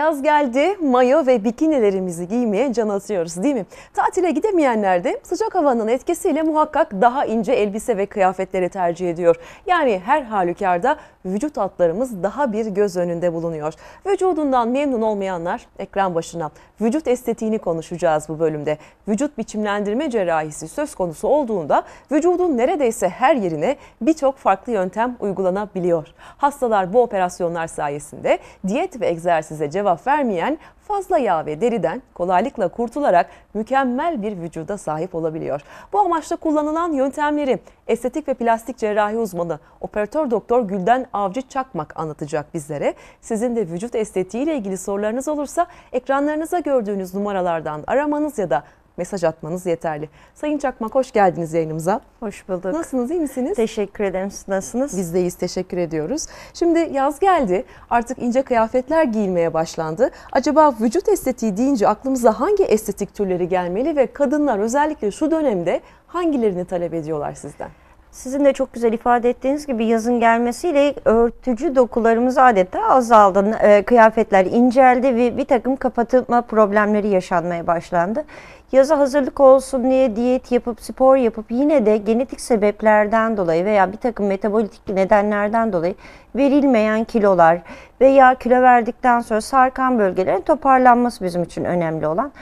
Yaz geldi, mayo ve bikinilerimizi giymeye can atıyoruz değil mi? Tatile gidemeyenler de sıcak havanın etkisiyle muhakkak daha ince elbise ve kıyafetleri tercih ediyor. Yani her halükarda vücut hatlarımız daha bir göz önünde bulunuyor. Vücudundan memnun olmayanlar ekran başına. Vücut estetiğini konuşacağız bu bölümde. Vücut biçimlendirme cerrahisi söz konusu olduğunda vücudun neredeyse her yerine birçok farklı yöntem uygulanabiliyor. Hastalar bu operasyonlar sayesinde diyet ve egzersize cevap cevap vermeyen fazla yağ ve deriden kolaylıkla kurtularak mükemmel bir vücuda sahip olabiliyor. Bu amaçla kullanılan yöntemleri estetik ve plastik cerrahi uzmanı operatör doktor Gülden Avcı Çakmak anlatacak bizlere. Sizin de vücut estetiği ile ilgili sorularınız olursa ekranlarınıza gördüğünüz numaralardan aramanız ya da mesaj atmanız yeterli. Sayın Çakmak hoş geldiniz yayınımıza. Hoş bulduk. Nasılsınız iyi misiniz? Teşekkür ederim. Siz nasılsınız? Biz deyiz teşekkür ediyoruz. Şimdi yaz geldi artık ince kıyafetler giyilmeye başlandı. Acaba vücut estetiği deyince aklımıza hangi estetik türleri gelmeli ve kadınlar özellikle şu dönemde hangilerini talep ediyorlar sizden? sizin de çok güzel ifade ettiğiniz gibi yazın gelmesiyle örtücü dokularımız adeta azaldı. E, kıyafetler inceldi ve bir takım kapatılma problemleri yaşanmaya başlandı yaza hazırlık olsun diye diyet yapıp spor yapıp yine de genetik sebeplerden dolayı veya bir takım metabolitik nedenlerden dolayı verilmeyen kilolar veya kilo verdikten sonra sarkan bölgelerin toparlanması bizim için önemli olan.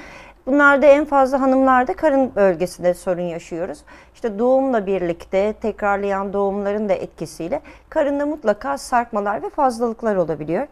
Bunlarda en fazla hanımlarda karın bölgesinde sorun yaşıyoruz. İşte doğumla birlikte tekrarlayan doğumların da etkisiyle karında mutlaka sarkmalar ve fazlalıklar olabiliyor.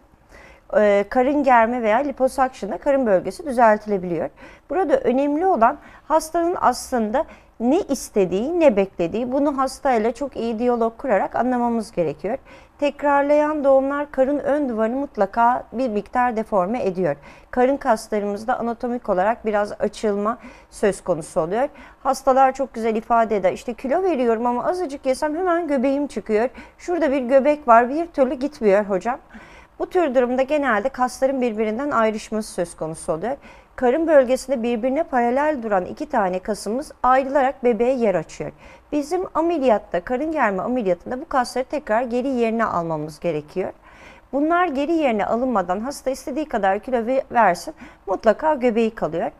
E, karın germe veya liposakşında karın bölgesi düzeltilebiliyor. Burada önemli olan hastanın aslında ne istediği, ne beklediği bunu hastayla çok iyi diyalog kurarak anlamamız gerekiyor. Tekrarlayan doğumlar karın ön duvarını mutlaka bir miktar deforme ediyor. Karın kaslarımızda anatomik olarak biraz açılma söz konusu oluyor. Hastalar çok güzel ifade eder. İşte kilo veriyorum ama azıcık yesem hemen göbeğim çıkıyor. Şurada bir göbek var bir türlü gitmiyor hocam. Bu tür durumda genelde kasların birbirinden ayrışması söz konusu oluyor. Karın bölgesinde birbirine paralel duran iki tane kasımız ayrılarak bebeğe yer açıyor. Bizim ameliyatta, karın germe ameliyatında bu kasları tekrar geri yerine almamız gerekiyor. Bunlar geri yerine alınmadan hasta istediği kadar kilo versin mutlaka göbeği kalıyor.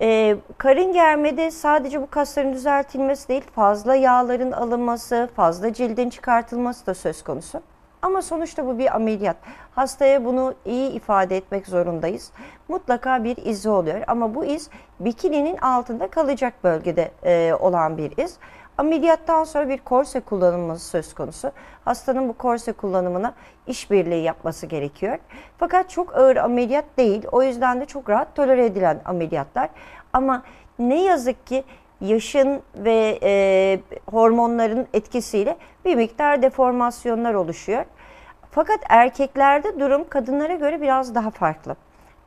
Ee, karın germede sadece bu kasların düzeltilmesi değil fazla yağların alınması, fazla cildin çıkartılması da söz konusu. Ama sonuçta bu bir ameliyat. Hastaya bunu iyi ifade etmek zorundayız. Mutlaka bir izi oluyor ama bu iz bikininin altında kalacak bölgede e, olan bir iz. Ameliyattan sonra bir korse kullanılması söz konusu. Hastanın bu korse kullanımına işbirliği yapması gerekiyor. Fakat çok ağır ameliyat değil. O yüzden de çok rahat tolere edilen ameliyatlar. Ama ne yazık ki yaşın ve e, hormonların etkisiyle bir miktar deformasyonlar oluşuyor. Fakat erkeklerde durum kadınlara göre biraz daha farklı.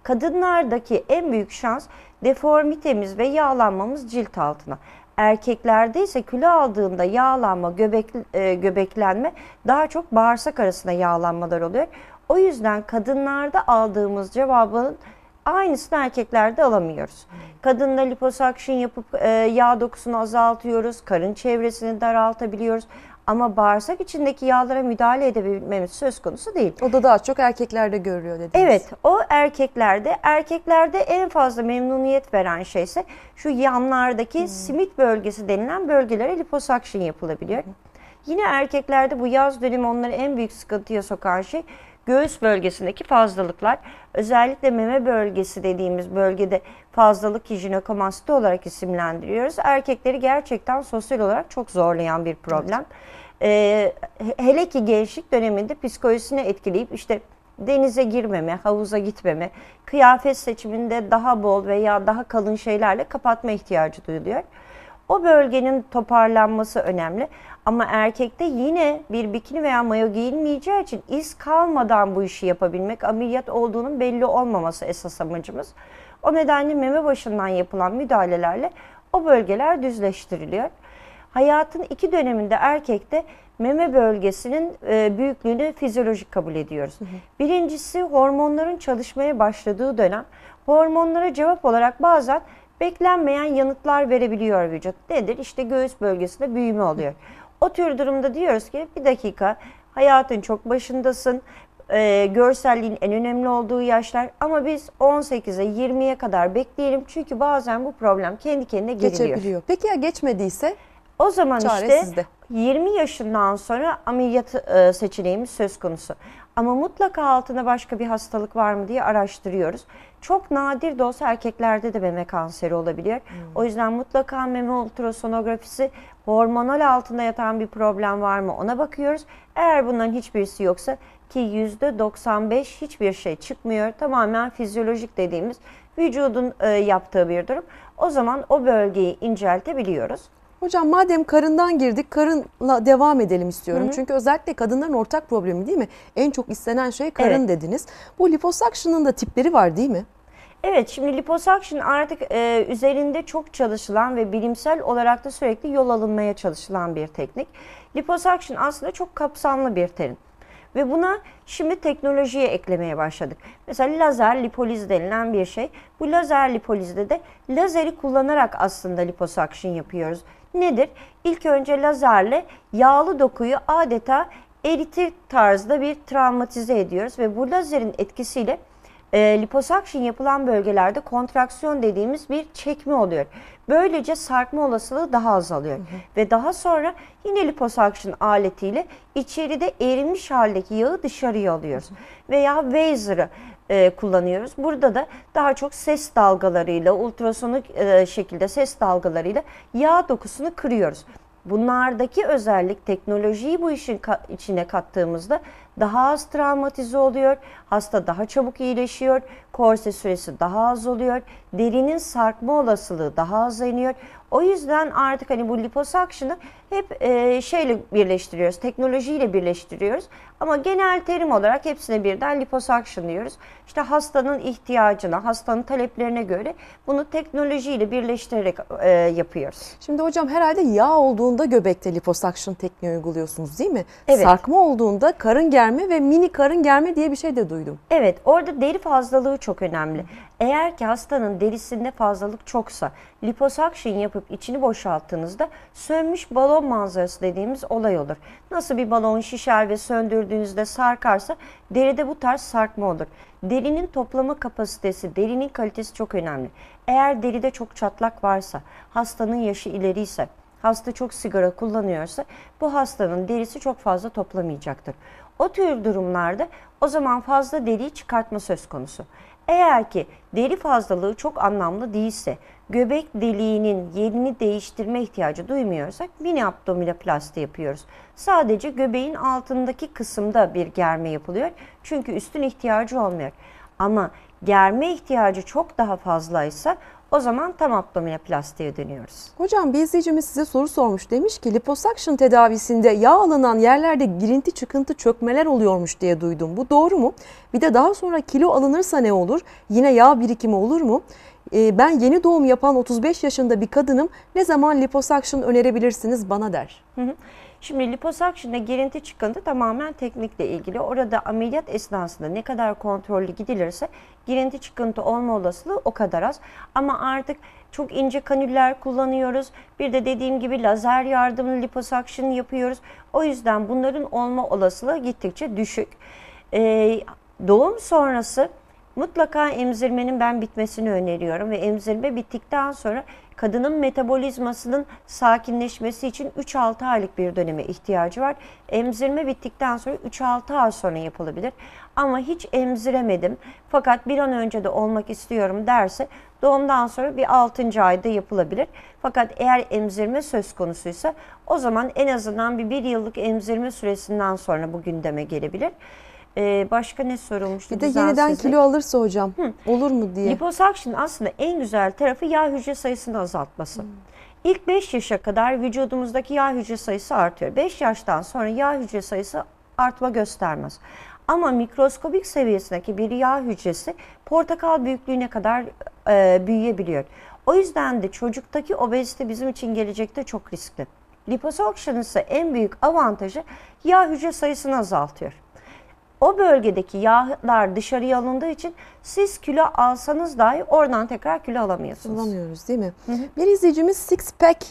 Kadınlardaki en büyük şans deformitemiz ve yağlanmamız cilt altına. Erkeklerde ise kilo aldığında yağlanma, göbek, e, göbeklenme daha çok bağırsak arasında yağlanmalar oluyor. O yüzden kadınlarda aldığımız cevabın aynısını erkeklerde alamıyoruz. Kadında liposakşın yapıp e, yağ dokusunu azaltıyoruz, karın çevresini daraltabiliyoruz. Ama bağırsak içindeki yağlara müdahale edebilmemiz söz konusu değil. O da daha çok erkeklerde görülüyor dediniz. Evet o erkeklerde. Erkeklerde en fazla memnuniyet veren şey ise şu yanlardaki hmm. simit bölgesi denilen bölgelere liposakşin yapılabiliyor. Hmm. Yine erkeklerde bu yaz dönemi onları en büyük sıkıntıya sokan şey göğüs bölgesindeki fazlalıklar. Özellikle meme bölgesi dediğimiz bölgede fazlalık ki jinekomasti olarak isimlendiriyoruz. Erkekleri gerçekten sosyal olarak çok zorlayan bir problem. Evet. E, hele ki gençlik döneminde psikolojisini etkileyip işte denize girmeme, havuza gitmeme, kıyafet seçiminde daha bol veya daha kalın şeylerle kapatma ihtiyacı duyuluyor. O bölgenin toparlanması önemli. Ama erkekte yine bir bikini veya mayo giyilmeyeceği için iz kalmadan bu işi yapabilmek, ameliyat olduğunun belli olmaması esas amacımız. O nedenle meme başından yapılan müdahalelerle o bölgeler düzleştiriliyor hayatın iki döneminde erkekte meme bölgesinin e, büyüklüğünü fizyolojik kabul ediyoruz. Birincisi hormonların çalışmaya başladığı dönem. Hormonlara cevap olarak bazen beklenmeyen yanıtlar verebiliyor vücut. Nedir? İşte göğüs bölgesinde büyüme oluyor. O tür durumda diyoruz ki bir dakika hayatın çok başındasın. E, görselliğin en önemli olduğu yaşlar ama biz 18'e 20'ye kadar bekleyelim çünkü bazen bu problem kendi kendine geliyor. Geçebiliyor. Peki ya geçmediyse? O zaman işte 20 yaşından sonra ameliyat e, seçeneğimiz söz konusu. Ama mutlaka altında başka bir hastalık var mı diye araştırıyoruz. Çok nadir de olsa erkeklerde de meme kanseri olabiliyor. Hmm. O yüzden mutlaka meme ultrasonografisi hormonal altında yatan bir problem var mı ona bakıyoruz. Eğer bunların hiçbirisi yoksa ki %95 hiçbir şey çıkmıyor. Tamamen fizyolojik dediğimiz vücudun e, yaptığı bir durum. O zaman o bölgeyi inceltebiliyoruz. Hocam madem karından girdik, karınla devam edelim istiyorum. Hı hı. Çünkü özellikle kadınların ortak problemi değil mi? En çok istenen şey karın evet. dediniz. Bu liposuction'ın da tipleri var değil mi? Evet şimdi liposuction artık e, üzerinde çok çalışılan ve bilimsel olarak da sürekli yol alınmaya çalışılan bir teknik. Liposuction aslında çok kapsamlı bir terim. Ve buna şimdi teknolojiye eklemeye başladık. Mesela lazer lipoliz denilen bir şey. Bu lazer lipolizde de lazeri kullanarak aslında liposuction yapıyoruz nedir? İlk önce lazerle yağlı dokuyu adeta eritir tarzda bir travmatize ediyoruz ve bu lazerin etkisiyle e, liposakşin yapılan bölgelerde kontraksiyon dediğimiz bir çekme oluyor. Böylece sarkma olasılığı daha azalıyor. Hı hı. Ve daha sonra yine liposakşin aletiyle içeride erimiş haldeki yağı dışarıya alıyoruz. Hı hı. Veya Weiser'ı e, kullanıyoruz. Burada da daha çok ses dalgalarıyla, ultrasonik e, şekilde ses dalgalarıyla yağ dokusunu kırıyoruz. Bunlardaki özellik teknolojiyi bu işin ka içine kattığımızda daha az travmatize oluyor, hasta daha çabuk iyileşiyor, korse süresi daha az oluyor, derinin sarkma olasılığı daha az iniyor. O yüzden artık hani bu liposakşını hep e, şeyle birleştiriyoruz, teknolojiyle birleştiriyoruz. Ama genel terim olarak hepsine birden liposuction diyoruz. İşte hastanın ihtiyacına, hastanın taleplerine göre bunu teknolojiyle birleştirerek e, yapıyoruz. Şimdi hocam herhalde yağ olduğunda göbekte liposuction tekniği uyguluyorsunuz değil mi? Evet. Sarkma olduğunda karın germe ve mini karın germe diye bir şey de duydum. Evet orada deri fazlalığı çok önemli. Eğer ki hastanın derisinde fazlalık çoksa liposuction yapıp içini boşalttığınızda sönmüş balon manzarası dediğimiz olay olur. Nasıl bir balon şişer ve söndürülür sürdüğünüzde sarkarsa deride bu tarz sarkma olur. Derinin toplama kapasitesi, derinin kalitesi çok önemli. Eğer deride çok çatlak varsa, hastanın yaşı ileri ise, hasta çok sigara kullanıyorsa bu hastanın derisi çok fazla toplamayacaktır. O tür durumlarda o zaman fazla deriyi çıkartma söz konusu. Eğer ki deri fazlalığı çok anlamlı değilse, göbek deliğinin yerini değiştirme ihtiyacı duymuyorsak mini abdominoplasti yapıyoruz. Sadece göbeğin altındaki kısımda bir germe yapılıyor. Çünkü üstün ihtiyacı olmuyor. Ama germe ihtiyacı çok daha fazlaysa o zaman tam abdominoplastiğe dönüyoruz. Hocam bir izleyicimiz size soru sormuş. Demiş ki liposuction tedavisinde yağ alınan yerlerde girinti çıkıntı çökmeler oluyormuş diye duydum. Bu doğru mu? Bir de daha sonra kilo alınırsa ne olur? Yine yağ birikimi olur mu? Ee, ben yeni doğum yapan 35 yaşında bir kadınım ne zaman liposuction önerebilirsiniz bana der. Hı hı. Şimdi liposuction'da girinti çıkıntı tamamen teknikle ilgili. Orada ameliyat esnasında ne kadar kontrollü gidilirse girinti çıkıntı olma olasılığı o kadar az. Ama artık çok ince kanüller kullanıyoruz. Bir de dediğim gibi lazer yardımlı liposuction yapıyoruz. O yüzden bunların olma olasılığı gittikçe düşük. Ee, doğum sonrası mutlaka emzirmenin ben bitmesini öneriyorum ve emzirme bittikten sonra kadının metabolizmasının sakinleşmesi için 3-6 aylık bir döneme ihtiyacı var. Emzirme bittikten sonra 3-6 ay sonra yapılabilir. Ama hiç emziremedim fakat bir an önce de olmak istiyorum derse doğumdan sonra bir 6. ayda yapılabilir. Fakat eğer emzirme söz konusuysa o zaman en azından bir 1 yıllık emzirme süresinden sonra bu gündeme gelebilir. Ee, başka ne sorulmuştu? Bir de yeniden sizlik. kilo alırsa hocam Hı. olur mu diye. Liposuction aslında en güzel tarafı yağ hücre sayısını azaltması. Hı. Hmm. İlk 5 yaşa kadar vücudumuzdaki yağ hücre sayısı artıyor. 5 yaştan sonra yağ hücre sayısı artma göstermez. Ama mikroskobik seviyesindeki bir yağ hücresi portakal büyüklüğüne kadar e, büyüyebiliyor. O yüzden de çocuktaki obezite bizim için gelecekte çok riskli. Liposuction ise en büyük avantajı yağ hücre sayısını azaltıyor o bölgedeki yağlar dışarıya alındığı için siz kilo alsanız dahi oradan tekrar kilo alamıyorsunuz. Alamıyoruz değil mi? Hı hı. Bir izleyicimiz six pack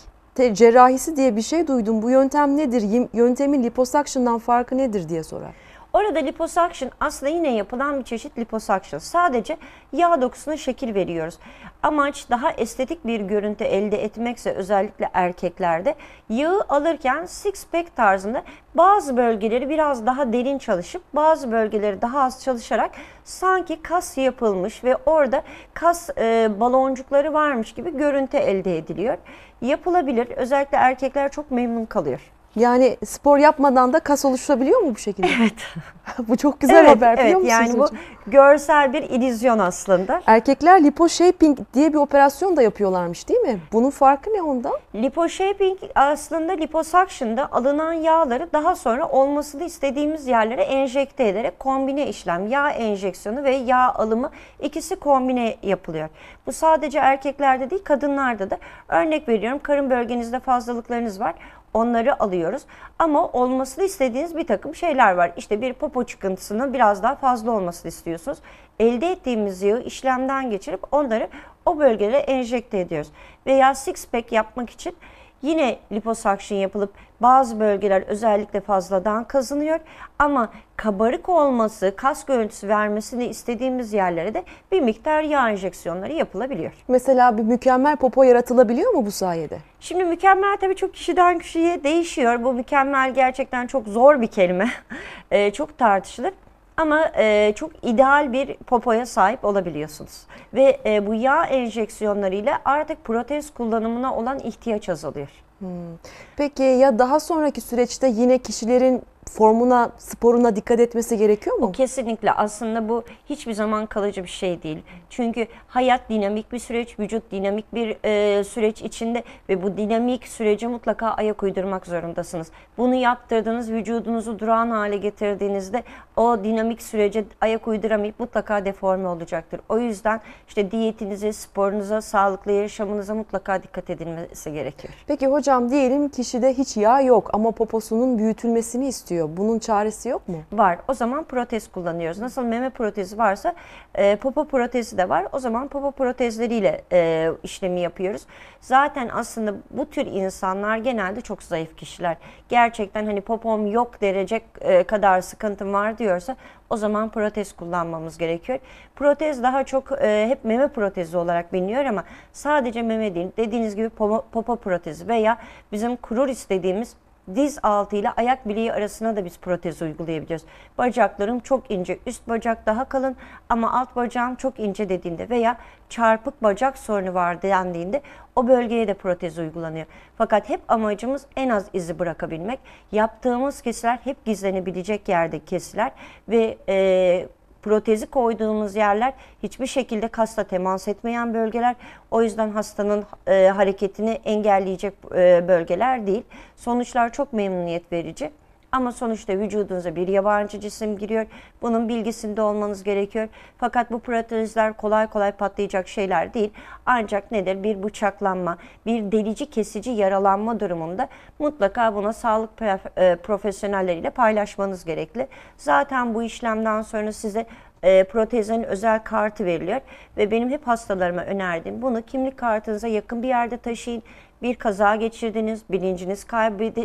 cerrahisi diye bir şey duydum. Bu yöntem nedir? Yöntemin liposuction'dan farkı nedir diye sorar. Orada liposuction aslında yine yapılan bir çeşit liposuction. Sadece yağ dokusuna şekil veriyoruz. Amaç daha estetik bir görüntü elde etmekse özellikle erkeklerde yağı alırken six pack tarzında bazı bölgeleri biraz daha derin çalışıp bazı bölgeleri daha az çalışarak sanki kas yapılmış ve orada kas e, baloncukları varmış gibi görüntü elde ediliyor. Yapılabilir. Özellikle erkekler çok memnun kalıyor. Yani spor yapmadan da kas oluşabiliyor mu bu şekilde? Evet. bu çok güzel evet, haber biliyor evet, musunuz? Yani hocam? bu görsel bir illüzyon aslında. Erkekler liposhaping diye bir operasyon da yapıyorlarmış değil mi? Bunun farkı ne onda? Liposhaping aslında liposuction'da alınan yağları daha sonra olmasını istediğimiz yerlere enjekte ederek kombine işlem. Yağ enjeksiyonu ve yağ alımı ikisi kombine yapılıyor. Bu sadece erkeklerde değil kadınlarda da. Örnek veriyorum karın bölgenizde fazlalıklarınız var. Onları alıyoruz. Ama olmasını istediğiniz bir takım şeyler var. İşte bir popo çıkıntısının biraz daha fazla olmasını istiyorsunuz. Elde ettiğimiz yağı işlemden geçirip onları o bölgelere enjekte ediyoruz. Veya six pack yapmak için yine liposakşın yapılıp bazı bölgeler özellikle fazladan kazınıyor ama kabarık olması, kas görüntüsü vermesini istediğimiz yerlere de bir miktar yağ enjeksiyonları yapılabiliyor. Mesela bir mükemmel popo yaratılabiliyor mu bu sayede? Şimdi mükemmel tabii çok kişiden kişiye değişiyor. Bu mükemmel gerçekten çok zor bir kelime. e, çok tartışılır ama e, çok ideal bir popoya sahip olabiliyorsunuz. Ve e, bu yağ enjeksiyonlarıyla artık protez kullanımına olan ihtiyaç azalıyor. Hmm. Peki ya daha sonraki süreçte yine kişilerin formuna, sporuna dikkat etmesi gerekiyor mu? kesinlikle aslında bu hiçbir zaman kalıcı bir şey değil. Çünkü hayat dinamik bir süreç, vücut dinamik bir e, süreç içinde ve bu dinamik sürece mutlaka ayak uydurmak zorundasınız. Bunu yaptırdığınız, vücudunuzu durağan hale getirdiğinizde o dinamik sürece ayak uyduramayıp mutlaka deforme olacaktır. O yüzden işte diyetinize, sporunuza, sağlıklı yaşamınıza mutlaka dikkat edilmesi gerekir. Peki hocam diyelim kişide hiç yağ yok ama poposunun büyütülmesini istiyor artıyor. Bunun çaresi yok mu? Var. O zaman protez kullanıyoruz. Nasıl meme protezi varsa e, popo protezi de var. O zaman popo protezleriyle e, işlemi yapıyoruz. Zaten aslında bu tür insanlar genelde çok zayıf kişiler. Gerçekten hani popom yok derece e, kadar sıkıntım var diyorsa o zaman protez kullanmamız gerekiyor. Protez daha çok e, hep meme protezi olarak biliniyor ama sadece meme değil. Dediğiniz gibi popo, popo protezi veya bizim kurur istediğimiz diz altı ile ayak bileği arasına da biz protez uygulayabiliyoruz. Bacaklarım çok ince, üst bacak daha kalın ama alt bacağım çok ince dediğinde veya çarpık bacak sorunu var dendiğinde o bölgeye de protez uygulanıyor. Fakat hep amacımız en az izi bırakabilmek. Yaptığımız kesiler hep gizlenebilecek yerde kesiler ve e, Protezi koyduğumuz yerler hiçbir şekilde kasla temas etmeyen bölgeler. O yüzden hastanın e, hareketini engelleyecek e, bölgeler değil. Sonuçlar çok memnuniyet verici. Ama sonuçta vücudunuza bir yabancı cisim giriyor. Bunun bilgisinde olmanız gerekiyor. Fakat bu protezler kolay kolay patlayacak şeyler değil. Ancak nedir? Bir bıçaklanma, bir delici kesici yaralanma durumunda mutlaka buna sağlık e, profesyonelleriyle paylaşmanız gerekli. Zaten bu işlemden sonra size e, protezin özel kartı veriliyor ve benim hep hastalarıma önerdiğim bunu kimlik kartınıza yakın bir yerde taşıyın bir kaza geçirdiniz, bilinciniz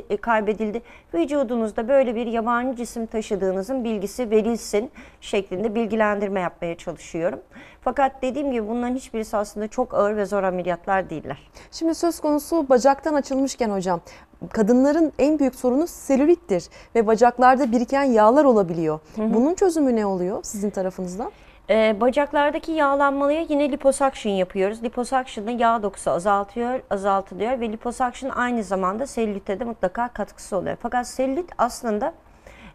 e, kaybedildi. Vücudunuzda böyle bir yabancı cisim taşıdığınızın bilgisi verilsin şeklinde bilgilendirme yapmaya çalışıyorum. Fakat dediğim gibi bunların hiçbirisi aslında çok ağır ve zor ameliyatlar değiller. Şimdi söz konusu bacaktan açılmışken hocam kadınların en büyük sorunu selülittir ve bacaklarda biriken yağlar olabiliyor. Bunun çözümü ne oluyor sizin tarafınızdan? E, bacaklardaki yağlanmalıya yine liposuction yapıyoruz. Liposuction'da yağ dokusu azaltıyor, azaltılıyor ve liposuction aynı zamanda selülite de mutlaka katkısı oluyor. Fakat selülit aslında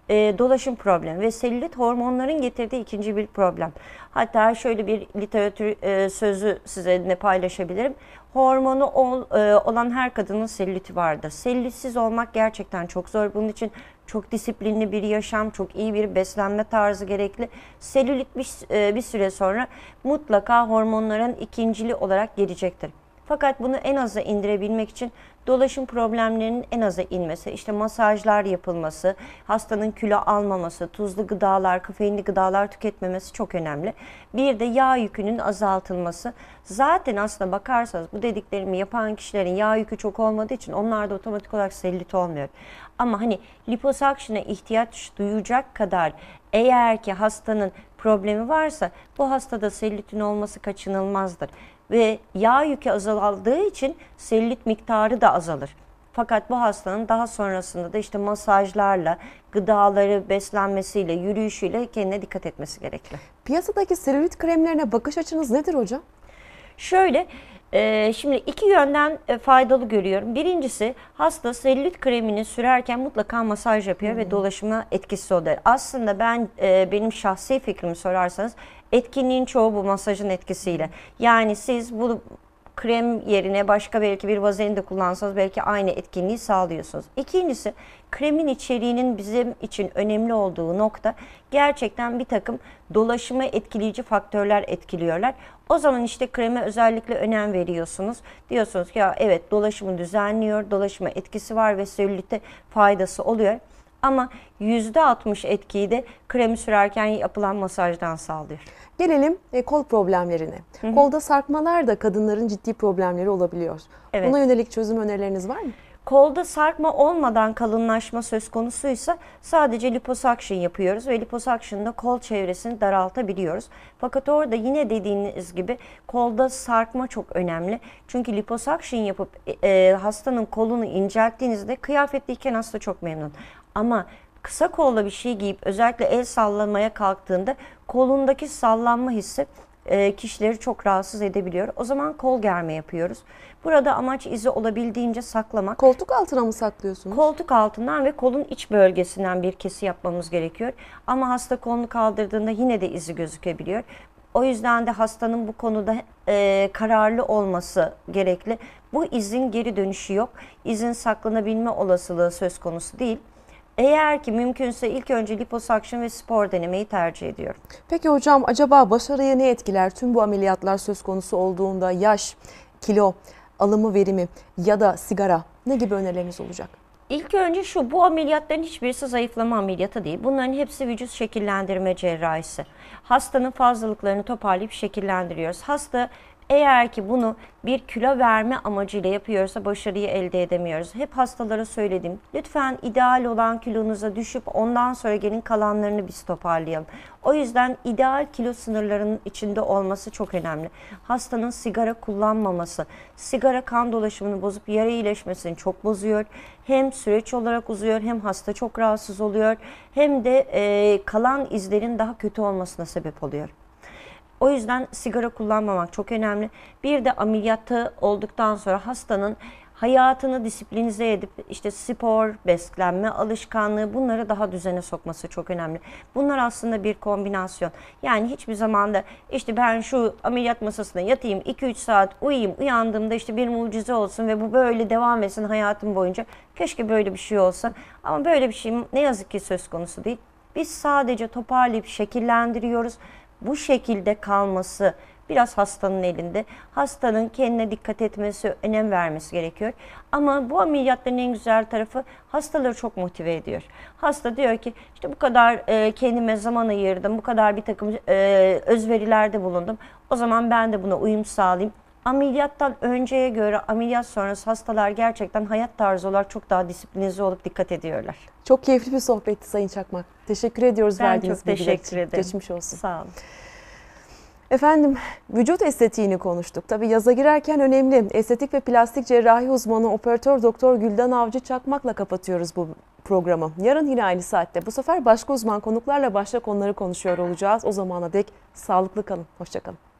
e, dolaşım problemi ve selülit hormonların getirdiği ikinci bir problem. Hatta şöyle bir literatür e, sözü sizinle paylaşabilirim. Hormonu ol, e, olan her kadının selüliti vardır. Selülitsiz olmak gerçekten çok zor. Bunun için çok disiplinli bir yaşam, çok iyi bir beslenme tarzı gerekli. Selülit bir, e, bir süre sonra mutlaka hormonların ikincili olarak gelecektir. Fakat bunu en aza indirebilmek için dolaşım problemlerinin en aza inmesi, işte masajlar yapılması, hastanın kilo almaması, tuzlu gıdalar, kafeinli gıdalar tüketmemesi çok önemli. Bir de yağ yükünün azaltılması. Zaten aslında bakarsanız bu dediklerimi yapan kişilerin yağ yükü çok olmadığı için onlar da otomatik olarak selülit olmuyor. Ama hani liposakşına ihtiyaç duyacak kadar eğer ki hastanın problemi varsa bu hastada selülitin olması kaçınılmazdır. Ve yağ yükü azaldığı için selülit miktarı da azalır. Fakat bu hastanın daha sonrasında da işte masajlarla, gıdaları, beslenmesiyle, yürüyüşüyle kendine dikkat etmesi gerekli. Piyasadaki selülit kremlerine bakış açınız nedir hocam? Şöyle ee, şimdi iki yönden e, faydalı görüyorum. Birincisi hasta selülit kremini sürerken mutlaka masaj yapıyor hmm. ve dolaşıma etkisi oluyor. Aslında ben e, benim şahsi fikrimi sorarsanız etkinliğin çoğu bu masajın etkisiyle. Yani siz bu krem yerine başka belki bir vazelin de kullansanız belki aynı etkinliği sağlıyorsunuz. İkincisi kremin içeriğinin bizim için önemli olduğu nokta gerçekten bir takım dolaşımı etkileyici faktörler etkiliyorlar. O zaman işte kreme özellikle önem veriyorsunuz. Diyorsunuz ki ya evet dolaşımı düzenliyor, dolaşıma etkisi var ve selülite faydası oluyor ama %60 etkiyi de kremi sürerken yapılan masajdan sağlıyor. Gelelim e, kol problemlerine. Hı hı. Kolda sarkmalar da kadınların ciddi problemleri olabiliyor. Evet. Buna yönelik çözüm önerileriniz var mı? Kolda sarkma olmadan kalınlaşma söz konusuysa sadece liposuction yapıyoruz ve liposuction'da kol çevresini daraltabiliyoruz. Fakat orada yine dediğiniz gibi kolda sarkma çok önemli. Çünkü liposuction yapıp e, e hastanın kolunu incelttiğinizde kıyafetliyken hasta çok memnun. Ama kısa kolla bir şey giyip özellikle el sallamaya kalktığında kolundaki sallanma hissi e, kişileri çok rahatsız edebiliyor. O zaman kol germe yapıyoruz. Burada amaç izi olabildiğince saklamak. Koltuk altına mı saklıyorsunuz? Koltuk altından ve kolun iç bölgesinden bir kesi yapmamız gerekiyor. Ama hasta kolunu kaldırdığında yine de izi gözükebiliyor. O yüzden de hastanın bu konuda e, kararlı olması gerekli. Bu izin geri dönüşü yok. İzin saklanabilme olasılığı söz konusu değil. Eğer ki mümkünse ilk önce liposakşın ve spor denemeyi tercih ediyorum. Peki hocam acaba başarıya ne etkiler? Tüm bu ameliyatlar söz konusu olduğunda yaş, kilo, alımı verimi ya da sigara ne gibi önerileriniz olacak? İlk önce şu bu ameliyatların hiçbirisi zayıflama ameliyatı değil. Bunların hepsi vücut şekillendirme cerrahisi. Hastanın fazlalıklarını toparlayıp şekillendiriyoruz. Hasta eğer ki bunu bir kilo verme amacıyla yapıyorsa başarıyı elde edemiyoruz. Hep hastalara söyledim. Lütfen ideal olan kilonuza düşüp ondan sonra gelin kalanlarını biz toparlayalım. O yüzden ideal kilo sınırlarının içinde olması çok önemli. Hastanın sigara kullanmaması, sigara kan dolaşımını bozup yara iyileşmesini çok bozuyor. Hem süreç olarak uzuyor hem hasta çok rahatsız oluyor hem de e, kalan izlerin daha kötü olmasına sebep oluyor. O yüzden sigara kullanmamak çok önemli. Bir de ameliyatı olduktan sonra hastanın hayatını disiplinize edip işte spor, beslenme alışkanlığı bunları daha düzene sokması çok önemli. Bunlar aslında bir kombinasyon. Yani hiçbir zaman da işte ben şu ameliyat masasına yatayım 2-3 saat uyuyayım uyandığımda işte bir mucize olsun ve bu böyle devam etsin hayatım boyunca. Keşke böyle bir şey olsa ama böyle bir şey ne yazık ki söz konusu değil. Biz sadece toparlayıp şekillendiriyoruz bu şekilde kalması biraz hastanın elinde. Hastanın kendine dikkat etmesi, önem vermesi gerekiyor. Ama bu ameliyatların en güzel tarafı hastaları çok motive ediyor. Hasta diyor ki işte bu kadar e, kendime zaman ayırdım, bu kadar bir takım e, özverilerde bulundum. O zaman ben de buna uyum sağlayayım ameliyattan önceye göre ameliyat sonrası hastalar gerçekten hayat tarzı olarak çok daha disiplinize olup dikkat ediyorlar. Çok keyifli bir sohbetti Sayın Çakmak. Teşekkür ediyoruz ben verdiğiniz çok teşekkür ederim. Geçmiş olsun. Sağ olun. Efendim vücut estetiğini konuştuk. Tabi yaza girerken önemli. Estetik ve plastik cerrahi uzmanı operatör doktor Gülden Avcı Çakmak'la kapatıyoruz bu programı. Yarın yine aynı saatte bu sefer başka uzman konuklarla başka konuları konuşuyor olacağız. O zamana dek sağlıklı kalın. Hoşçakalın.